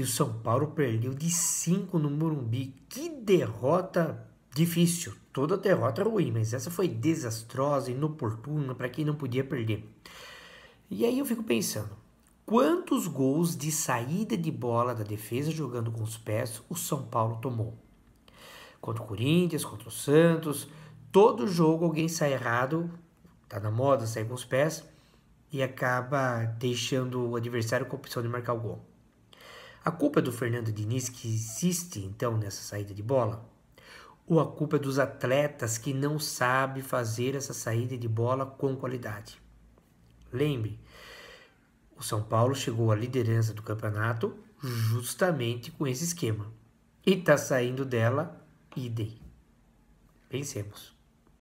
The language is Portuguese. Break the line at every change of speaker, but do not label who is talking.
E o São Paulo perdeu de 5 no Morumbi. Que derrota difícil. Toda derrota ruim, mas essa foi desastrosa, inoportuna para quem não podia perder. E aí eu fico pensando, quantos gols de saída de bola da defesa jogando com os pés o São Paulo tomou? Contra o Corinthians, contra o Santos, todo jogo alguém sai errado, tá na moda, sair com os pés e acaba deixando o adversário com a opção de marcar o gol. A culpa é do Fernando Diniz que insiste então nessa saída de bola? Ou a culpa é dos atletas que não sabem fazer essa saída de bola com qualidade? Lembre, o São Paulo chegou à liderança do campeonato justamente com esse esquema e está saindo dela idem.
Pensemos.